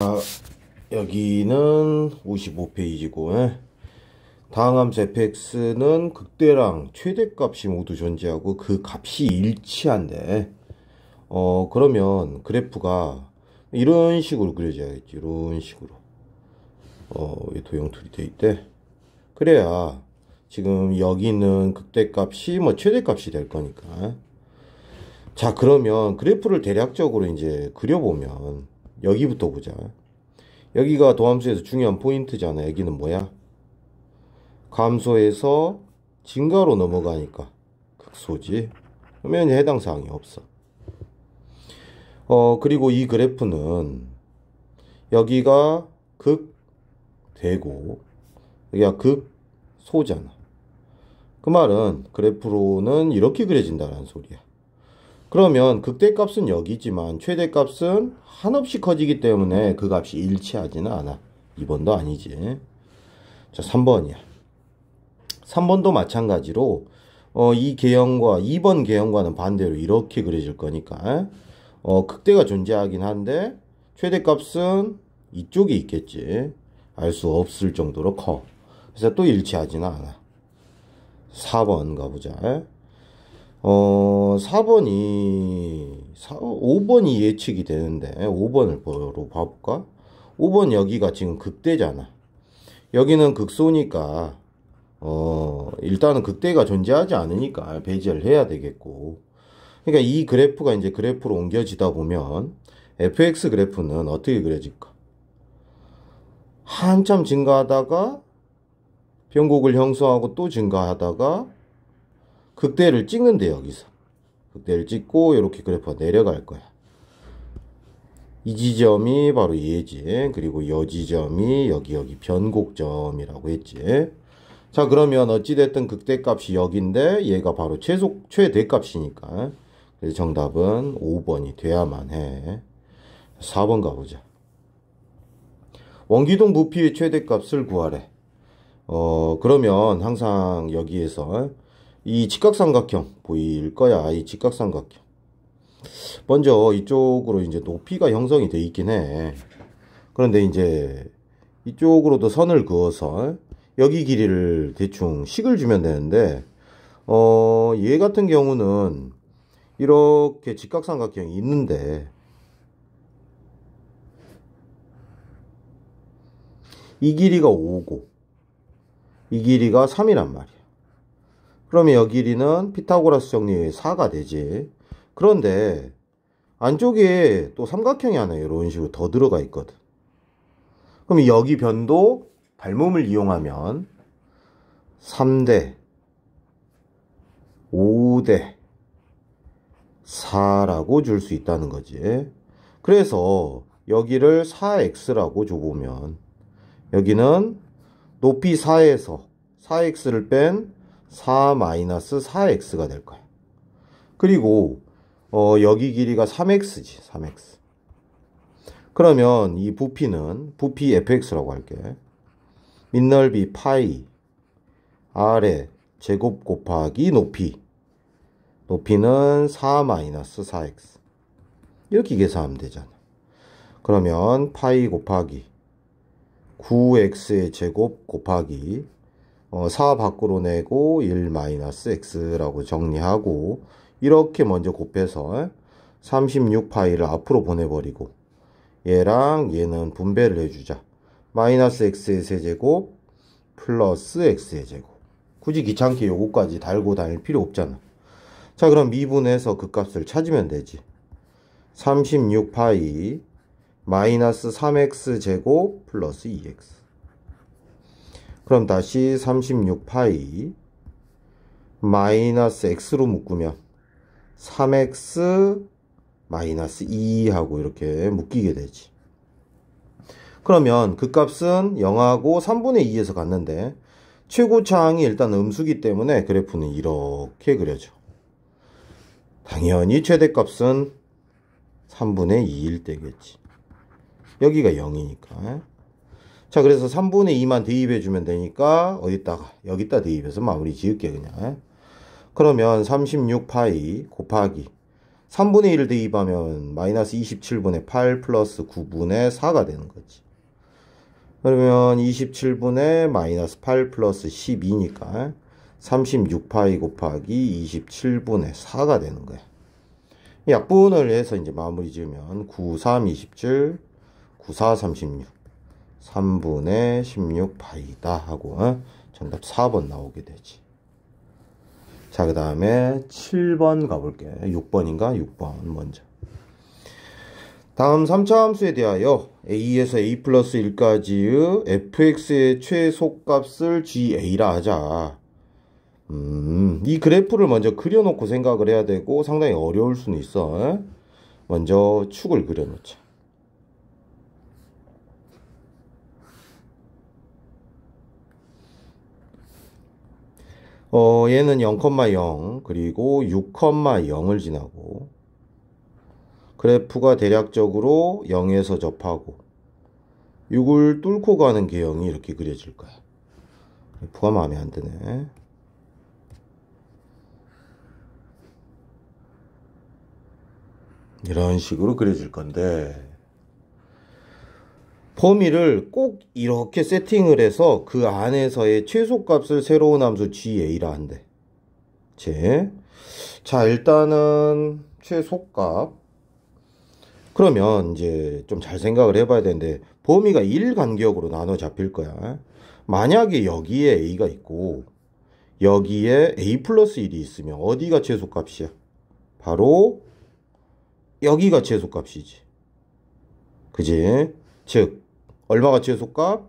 아, 여기는 55페이지고 에? 예. 다항함수 fx는 극대랑 최대값이 모두 존재하고 그 값이 일치한데 어 그러면 그래프가 이런 식으로 그려져야겠지 이런 식으로 어 도형 툴이 돼 있대 그래야 지금 여기 는 극대값이 뭐 최대값이 될 거니까 자 그러면 그래프를 대략적으로 이제 그려보면 여기부터 보자. 여기가 도함수에서 중요한 포인트잖아. 여기는 뭐야? 감소에서 증가로 넘어가니까 극소지. 그러면 해당 사항이 없어. 어, 그리고 이 그래프는 여기가 극 되고 여기가 극소잖아. 그 말은 그래프로는 이렇게 그려진다라는 소리야. 그러면 극대값은 여기 지만 최대값은 한없이 커지기 때문에 그 값이 일치하지는 않아. 2번도 아니지. 자, 3번이야. 3번도 마찬가지로 어, 이 개형과 2번 개형과는 반대로 이렇게 그려질 거니까 어, 극대가 존재하긴 한데 최대값은 이쪽에 있겠지. 알 수 없을 정도로 커. 그래서 또 일치하지는 않아. 4번 가보자. 어, 4번이, 4, 5번이 예측이 되는데, 5번을 보러 봐볼까? 5번 여기가 지금 극대잖아. 여기는 극소니까, 어, 일단은 극대가 존재하지 않으니까 배제를 해야 되겠고. 그러니까 이 그래프가 이제 그래프로 옮겨지다 보면, fx 그래프는 어떻게 그려질까? 한참 증가하다가, 변곡을 형성하고 또 증가하다가, 극대를 찍는데 여기서 극대를 찍고 이렇게 그래프가 내려갈 거야 이 지점이 바로 예지 그리고 여 지점이 여기 여기 변곡점이라고 했지 자 그러면 어찌됐든 극대값이 여기인데 얘가 바로 최소 최대값이니까 그래서 정답은 5번이 돼야만 해 4번 가보자 원기둥 부피의 최대값을 구하래 어 그러면 항상 여기에서 이 직각삼각형 보일 거야. 이 직각삼각형. 먼저 이쪽으로 이제 높이가 형성이 돼 있긴 해. 그런데 이제 이쪽으로도 선을 그어서 여기 길이를 대충 식을 주면 되는데 어, 얘 같은 경우는 이렇게 직각삼각형이 있는데 이 길이가 5고 이 길이가 3이란 말이야. 그러면 여기 길이는 피타고라스 정리의 4가 되지. 그런데 안쪽에 또 삼각형이 하나 이런 식으로 더 들어가 있거든. 그럼 여기 변도 발몸을 이용하면 3대, 5대, 4라고 줄 수 있다는 거지. 그래서 여기를 4x라고 줘보면 여기는 높이 4에서 4x를 뺀 4-4x가 될 거야. 그리고 어, 여기 길이가 3x지. 3x. 그러면 이 부피는 부피 fx라고 할게. 밑넓이 파이 아래 제곱 곱하기 높이 높이는 4-4x 이렇게 계산하면 되잖아. 그러면 파이 곱하기 9x의 제곱 곱하기 어, 4 밖으로 내고 1-x라고 정리하고 이렇게 먼저 곱해서 36 파이를 앞으로 보내버리고 얘랑 얘는 분배를 해주자 마이너스 x의 세제곱 플러스 x의 제곱 굳이 귀찮게 요거까지 달고 다닐 필요 없잖아 자 그럼 미분해서 그 값을 찾으면 되지 36파이 마이너스 3x 제곱 플러스 2x 그럼 다시 36파이 마이너스 x로 묶으면 3x 마이너스 2하고 이렇게 묶이게 되지. 그러면 그 값은 0하고 3분의 2에서 갔는데 최고차항이 일단 음수기 때문에 그래프는 이렇게 그려져. 당연히 최대값은 3분의 2일 때겠지. 여기가 0이니까. 자 그래서 3분의 2만 대입해 주면 되니까 어디다가 여기다 대입해서 마무리 지을게 그냥 그러면 36파이 곱하기 3분의 1을 대입하면 마이너스 27분의 8 플러스 9분의 4가 되는 거지 그러면 27분의 마이너스 8 플러스 12니까 36파이 곱하기 27분의 4가 되는 거야 약분을 해서 이제 마무리 지으면 9327 9436 3분의 16파이다 하고 어? 정답 4번 나오게 되지. 자, 그 다음에 7번 가볼게. 6번인가? 6번 먼저. 다음 3차 함수에 대하여 a에서 a 플러스 1까지의 fx의 최소값을 ga라 하자. 음, 이 그래프를 먼저 그려놓고 생각을 해야 되고 상당히 어려울 수는 있어. 어? 먼저 축을 그려놓자. 어, 얘는 0,0 그리고 6,0을 지나고 그래프가 대략적으로 0에서 접하고 6을 뚫고 가는 개형이 이렇게 그려질 거야. 그래프가 마음에 안 드네. 이런 식으로 그려질 건데 범위를 꼭 이렇게 세팅을 해서 그 안에서의 최소값을 새로운 함수 GA라 한대. 제. 자, 일단은 최소값. 그러면 이제 좀 잘 생각을 해봐야 되는데 범위가 1 간격으로 나눠 잡힐 거야. 만약에 여기에 A가 있고 여기에 A 플러스 1이 있으면 어디가 최소값이야? 바로 여기가 최소값이지. 그지? 즉 얼마가 최소값?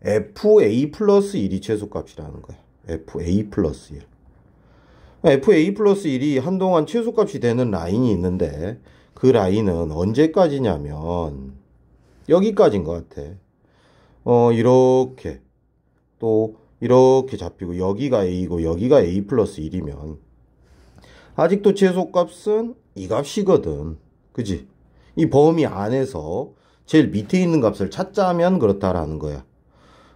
FA 플러스 1이 최소값이라는 거야. FA 플러스 1. FA 플러스 1이 한동안 최소값이 되는 라인이 있는데 그 라인은 언제까지냐면 여기까지인 것 같아. 어, 이렇게 또 이렇게 잡히고 여기가 A고 여기가 A 플러스 1이면 아직도 최소값은 이 값이거든. 그지? 이 범위 안에서 제일 밑에 있는 값을 찾자면 그렇다라는 거야.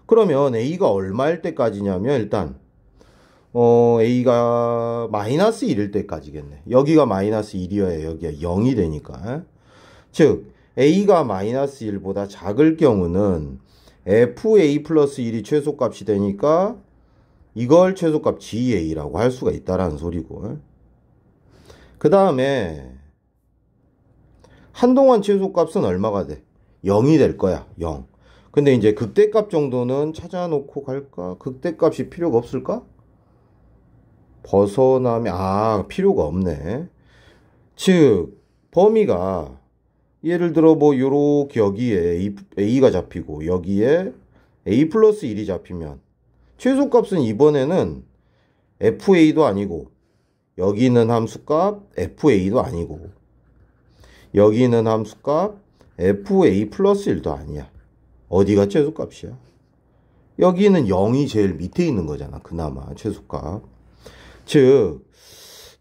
그러면 a가 얼마일 때까지냐면 일단 어, a가 마이너스 1일 때까지겠네. 여기가 마이너스 1이어야 여기가 0이 되니까. 즉 a가 마이너스 1보다 작을 경우는 fa 플러스 1이 최소값이 되니까 이걸 최소값 ga라고 할 수가 있다라는 소리고. 그 다음에 한동안 최소값은 얼마가 돼? 0이 될 거야. 0. 근데 이제 극대값 정도는 찾아놓고 갈까? 극대값이 필요가 없을까? 벗어나면 아 필요가 없네. 즉 범위가 예를 들어 뭐 요렇게 여기에 A, A가 잡히고 여기에 A 플러스 1이 잡히면 최소값은 이번에는 FA도 아니고 여기 는 함수값 FA도 아니고 여기 는 함수값 FA 플러스 1도 아니야. 어디가 최소값이야? 여기는 0이 제일 밑에 있는 거잖아. 그나마 최소값. 즉,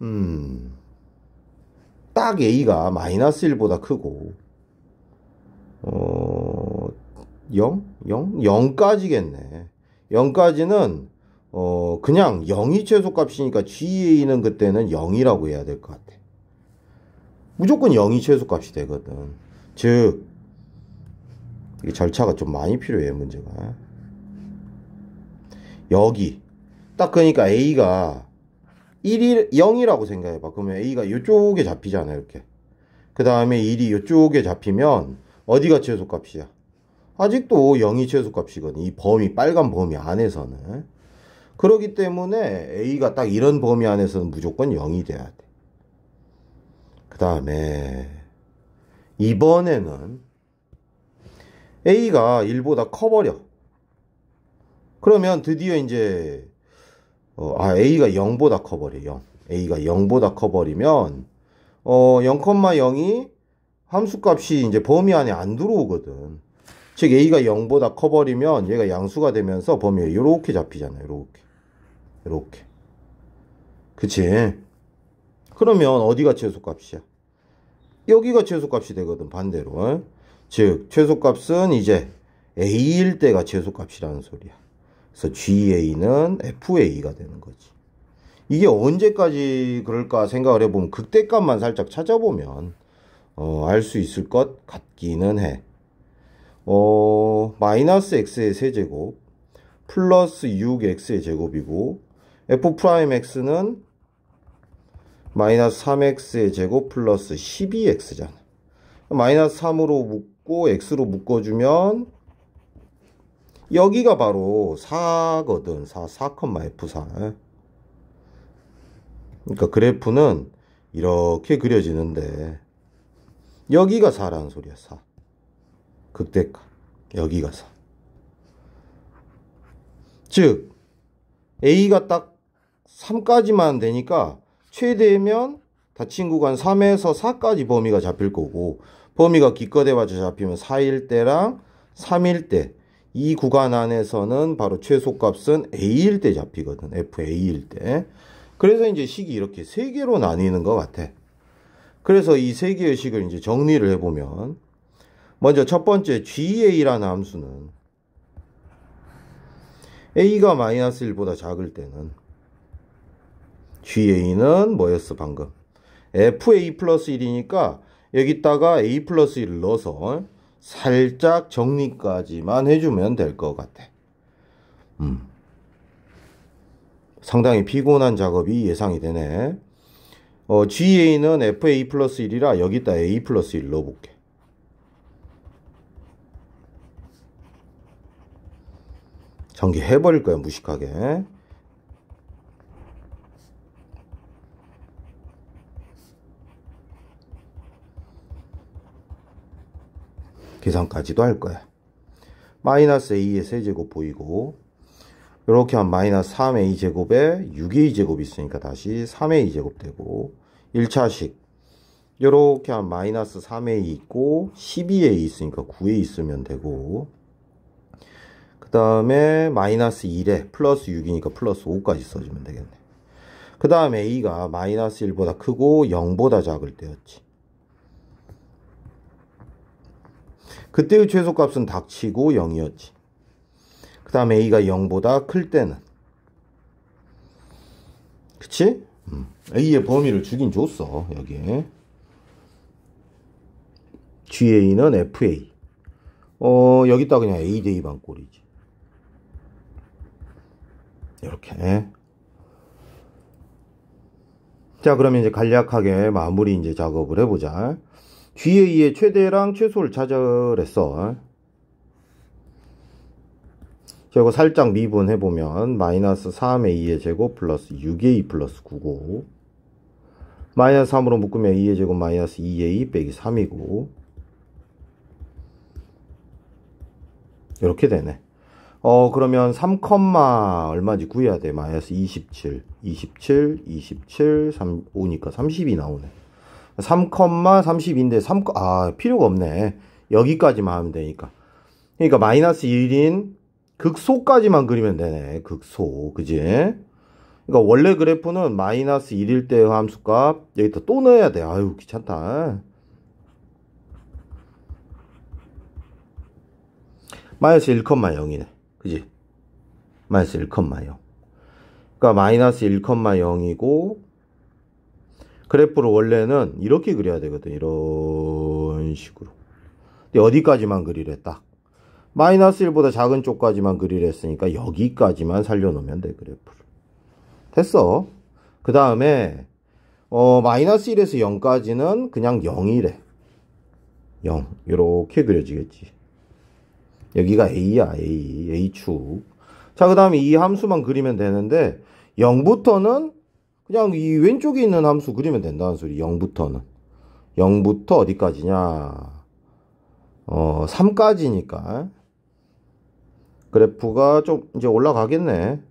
음, 딱 A가 마이너스 1보다 크고, 어, 0? 0? 0까지겠네. 0까지는, 어, 그냥 0이 최소값이니까 GA는 그때는 0이라고 해야 될 것 같아. 무조건 0이 최소값이 되거든. 즉 이게 절차가 좀 많이 필요해요 문제가 여기 딱 그러니까 A가 1이 0이라고 생각해봐 그러면 A가 이쪽에 잡히잖아 요 이렇게 그 다음에 1이 이쪽에 잡히면 어디가 최소값이야 아직도 0이 최소값이거든 이 범위 빨간 범위 안에서는 그러기 때문에 A가 딱 이런 범위 안에서는 무조건 0이 돼야 돼그 다음에 이번에는 A가 1보다 커버려. 그러면 드디어 이제 어, 아 A가 0보다 커버려 0. A가 0보다 커버리면 어 0,0이 함수값이 이제 범위 안에 안 들어오거든. 즉 A가 0보다 커버리면 얘가 양수가 되면서 범위가 이렇게 잡히잖아요. 이렇게. 이렇게. 그치? 그러면 어디가 최소값이야? 여기가 최소값이 되거든 반대로 즉 최소값은 이제 a일 때가 최소값이라는 소리야 그래서 ga는 fa가 되는 거지 이게 언제까지 그럴까 생각을 해보면 극대값만 살짝 찾아보면 어, 알 수 있을 것 같기는 해 어, 마이너스 x의 세제곱 플러스 6x의 제곱이고 f 프라임 x는 마이너스 3x의 제곱 플러스 12x잖아. 마이너스 3으로 묶고 x로 묶어주면 여기가 바로 4거든. 4, 4,F4. 그러니까 그래프는 이렇게 그려지는데 여기가 4라는 소리야. 4. 극대가 여기가 4. 즉 A가 딱 3까지만 되니까 최대면 다친 구간 3에서 4까지 범위가 잡힐 거고 범위가 기껏에 맞춰 잡히면 4일 때랑 3일 때 이 구간 안에서는 바로 최소값은 A일 때 잡히거든. FA일 때. 그래서 이제 식이 이렇게 세 개로 나뉘는 것 같아. 그래서 이 세 개의 식을 이제 정리를 해보면 먼저 첫 번째 GA라는 함수는 A가 마이너스 1보다 작을 때는 GA는 뭐였어 방금? FA 플러스 1이니까 여기다가 A 플러스 1을 넣어서 살짝 정리까지만 해주면 될 것 같아. 음. 상당히 피곤한 작업이 예상이 되네. 어, GA는 FA 플러스 1이라 여기다 A 플러스 1 넣어볼게. 전개해버릴 거야, 무식하게. 계산까지도 할 거야. 마이너스 a의 세제곱 보이고 이렇게 한 마이너스 3a 제곱에 6a 제곱 있으니까 다시 3a 제곱 되고 1차식 이렇게 한 마이너스 3a 있고 12a 있으니까 9a 있으면 되고 그 다음에 마이너스 1에 플러스 6이니까 플러스 5까지 써주면 되겠네 그 다음에 a가 마이너스 1보다 크고 0보다 작을 때였지 그때의 최소값은 닥치고 0이었지. 그 다음에 a가 0보다 클 때는. 그치? 음. a의 범위를 주긴 줬어, 여기에. ga는 fa. 어, 여기다 그냥 a 대2 반꼴이지. 이렇게. 자, 그러면 이제 간략하게 마무리 이제 작업을 해보자. 뒤에 의해 최대랑 최소를 좌절했어. 그리고 살짝 미분해보면 마이너스 3의 2의 제곱 플러스 6의 2 플러스 9고 마이너스 3으로 묶으면 2의 제곱 마이너스 2의 2 빼기 3이고 이렇게 되네. 어 그러면 3, 얼마지 구해야 돼? 마이너스 27, 27, 27, 3, 5니까 30이 나오네. 3,32인데 3, 아, 필요가 없네. 여기까지만 하면 되니까. 그러니까 마이너스 1인 극소까지만 그리면 되네. 극소. 그지? 그러니까 원래 그래프는 마이너스 1일 때의 함수값 여기다 또 넣어야 돼. 아유, 귀찮다. 마이너스 1,0이네. 그지? 마이너스 1,0. 그러니까 마이너스 1,0이고 그래프를 원래는 이렇게 그려야 되거든 이런 식으로 근데 어디까지만 그리랬다 마이너스 1보다 작은 쪽까지만 그리했으니까 여기까지만 살려놓으면 돼 그래프를 됐어 그 다음에 어 마이너스 1에서 0까지는 그냥 0이래 0 이렇게 그려지겠지 여기가 A야 A A축 자그 다음에 이 함수만 그리면 되는데 0부터는 그냥 이 왼쪽에 있는 함수 그리면 된다는 소리 0부터는 0부터 어디까지냐 어 3까지니까 그래프가 좀 이제 올라가겠네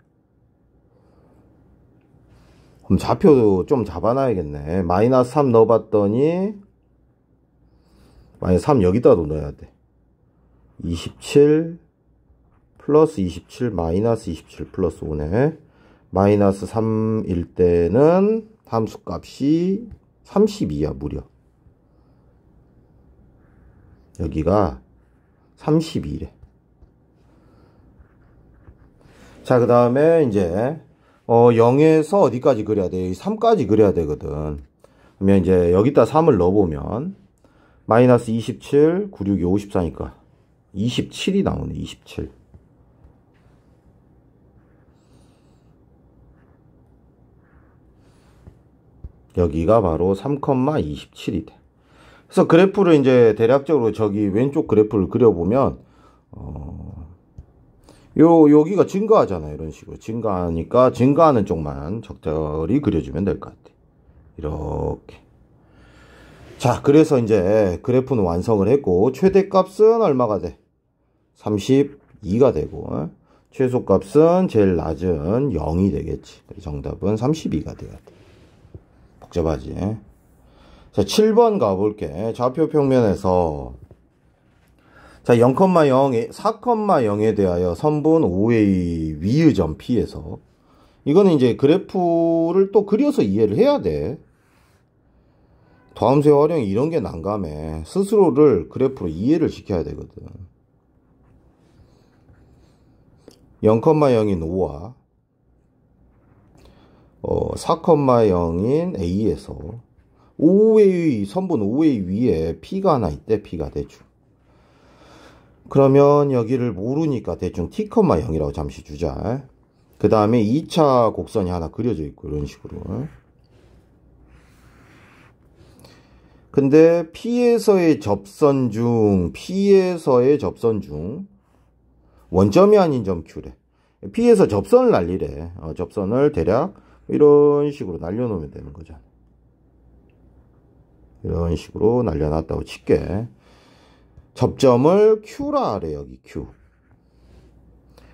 그럼 좌표도 좀 잡아놔야겠네 마이너스 3 넣어봤더니 마이너스 3 여기다도 넣어야 돼27 플러스 27 마이너스 27 플러스 5네 마이너스 3일 때는 함수값이 32야 무려 여기가 32래 자그 다음에 이제 어 0에서 어디까지 그려야 돼? 3까지 그려야 되거든 그러면 이제 여기다 3을 넣어보면 마이너스 27, 9, 6이 54니까 27이 나오네 27 여기가 바로 3,27이 돼. 그래서 그래프를 이제 대략적으로 저기 왼쪽 그래프를 그려보면 어, 요 여기가 증가하잖아요. 이런 식으로 증가하니까 증가하는 쪽만 적절히 그려주면 될 것 같아. 이렇게. 자, 그래서 이제 그래프는 완성을 했고 최대값은 얼마가 돼? 32가 되고 최소값은 제일 낮은 0이 되겠지. 정답은 32가 돼야 돼. 적재바지 자 7번 가볼게 좌표 평면에서 자 0,0에 4,0에 대하여 선분 5의 위의 점 P에서 이거는 이제 그래프를 또 그려서 이해를 해야 돼 다음세 활용 이런 게 난감해 스스로를 그래프로 이해를 시켜야 되거든 0,0인 5와 어, 4,0인 A에서 5의 선분 5의 위에 P가 하나 있대, P가 대충. 그러면 여기를 모르니까 대충 T, 0이라고 잠시 주자. 그 다음에 2차 곡선이 하나 그려져 있고, 이런 식으로. 근데 P에서의 접선 중, P에서의 접선 중, 원점이 아닌 점 Q래. P에서 접선을 날리래. 어, 접선을 대략 이런 식으로 날려놓으면 되는 거죠. 이런 식으로 날려놨다고 칠게. 접점을 Q라 하래, 여기 Q.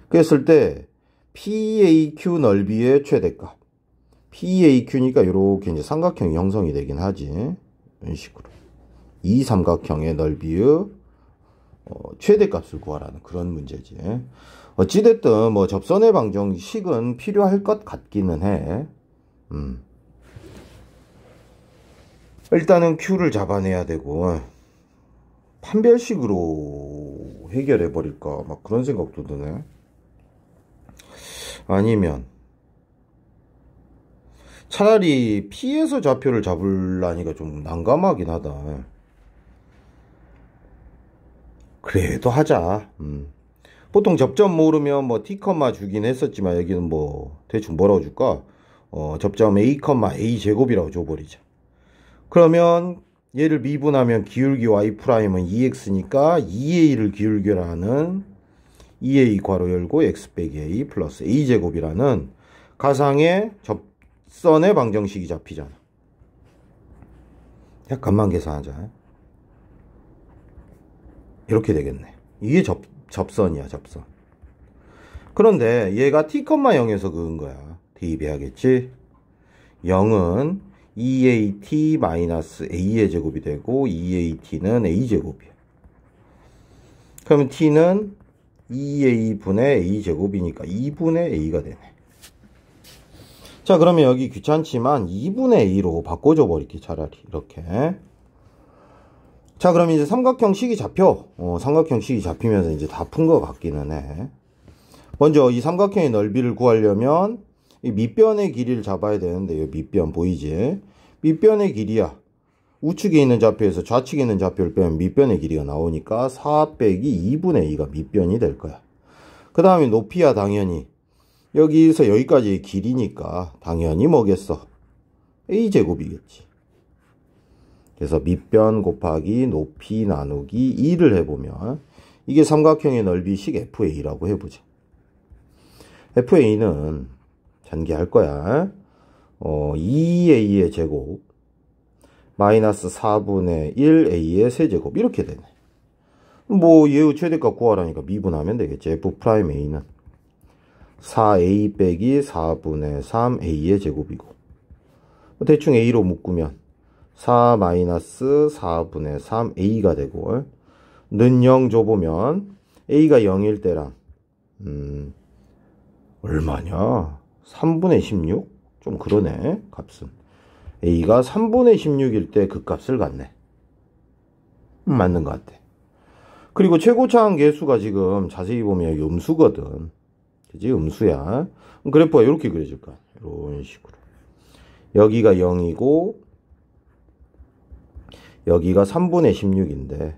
그랬을 때, PAQ 넓이의 최대값. PAQ니까 이렇게 이제 삼각형이 형성이 되긴 하지. 이런 식으로. 이 삼각형의 넓이의 어, 최대값을 구하라는 그런 문제지. 어찌됐든 뭐 접선의 방정식은 필요할 것 같기는 해. 음. 일단은 Q를 잡아내야 되고 판별식으로 해결해 버릴까 막 그런 생각도 드네. 아니면 차라리 P에서 좌표를 잡을라니까 좀 난감하긴 하다. 그래도 하자. 음. 보통 접점 모르면 뭐 T컴마 주긴 했었지만 여기는 뭐 대충 뭐라고 줄까? 어, 접점 A, A 제곱이라고 줘버리자. 그러면 얘를 미분하면 기울기 y 프라임은 2x니까 2a를 기울기라는 2a 괄호 열고 x 빼기 a 플러스 a 제곱이라는 가상의 접선의 방정식이 잡히잖아. 약간만 계산하자. 이렇게 되겠네. 이게 접 접선이야 접선 그런데 얘가 T컴마 0에서 그은 거야 대입해야겠지 0은 EAT-A의 마이너스 제곱이 되고 EAT는 A제곱이야 그러면 T는 e a 분의 A제곱이니까 2분의 A가 되네 자 그러면 여기 귀찮지만 2분의 A로 바꿔줘 버릴게 차라리 이렇게 자 그럼 이제 삼각형 식이 잡혀 어, 삼각형 식이 잡히면서 이제 다 푼 것 같기는 해 먼저 이 삼각형의 넓이를 구하려면 이 밑변의 길이를 잡아야 되는데 요 밑변 보이지 밑변의 길이야 우측에 있는 좌표에서 좌측에 있는 좌표를 빼면 밑변의 길이가 나오니까 4 빼기 2분의 2가 밑변이 될 거야 그 다음에 높이야 당연히 여기서 여기까지 의 길이니까 당연히 뭐겠어 a제곱이겠지 그래서 밑변 곱하기 높이 나누기 2를 해보면 이게 삼각형의 넓이식 FA라고 해보죠 FA는 전개할 거야. 어, 2A의 제곱 마이너스 4분의 1A의 세제곱 이렇게 되네. 뭐 예의 최대값 구하라니까 미분하면 되겠지. F'A는 4A 빼기 4분의 3A의 제곱이고 대충 A로 묶으면 4 4분의 3 a가 되고 는 0 줘보면 a가 0일 때랑 음 얼마냐 3분의 16? 좀 그러네 값은 a가 3분의 16일 때 그 값을 갖네 음, 맞는 것 같아 그리고 최고차항 개수가 지금 자세히 보면 음수거든 그지 음수야 그래프가 이렇게 그려질까 이런 식으로 여기가 0이고 여기가 3분의 16인데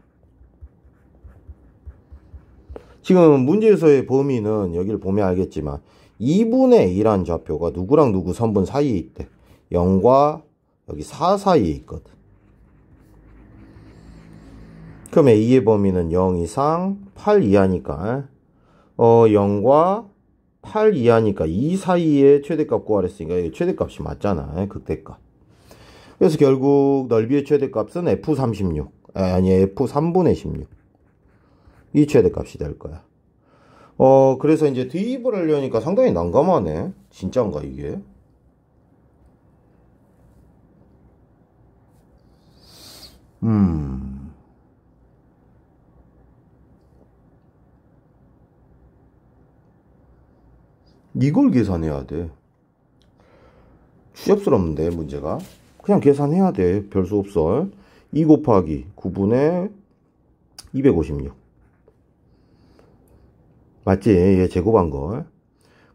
지금 문제에서의 범위는 여기를 보면 알겠지만 2분의 2란 좌표가 누구랑 누구 선분 사이에 있대 0과 여기 4 사이에 있거든 그럼 2의 범위는 0 이상 8 이하니까 어 0과 8 이하니까 2 사이에 최대값 구하랬으니까 이게 최대값이 맞잖아 극대값 그래서 결국 넓이의 최대값은 F36 아니 F3분의 16 이 최대값이 될 거야 어 그래서 이제 드입을 하려니까 상당히 난감하네 진짜인가 이게 음 이걸 계산해야 돼. 취업스럽는데, 문제가. 그냥 계산해야 돼. 별 수 없어. 2 곱하기 9분의 256. 맞지? 얘 제곱한 걸.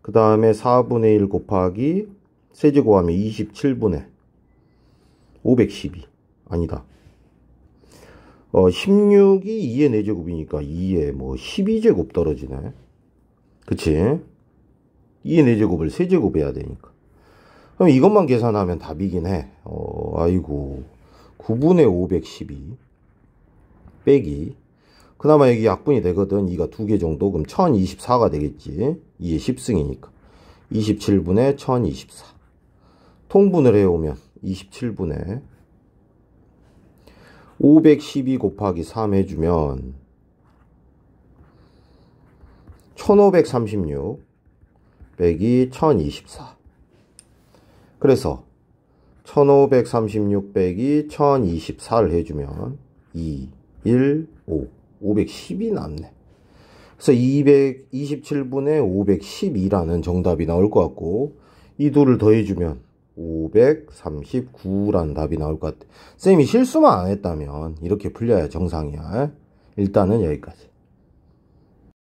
그 다음에 4분의 1 곱하기 세제곱하면 27분의 512. 아니다. 어, 16이 2의 4제곱이니까 2의 뭐 12제곱 떨어지네. 그치? 2의 4제곱을 세제곱 해야 되니까. 그럼 이것만 계산하면 답이긴 해. 어, 아이고. 9분의 512 빼기. 그나마 여기 약분이 되거든. 2가 두 개 정도. 그럼 1024가 되겠지. 2의 10승이니까. 27분의 1024. 통분을 해오면 27분의 512 곱하기 3 해주면 1536 빼기 1024 그래서 1536 빼기 1024를 해주면 2, 1, 5 510이 남네 그래서 227분의 512라는 정답이 나올 것 같고 이 둘을 더해주면 539란 답이 나올 것 같아 쌤이 실수만 안 했다면 이렇게 풀려야 정상이야 일단은 여기까지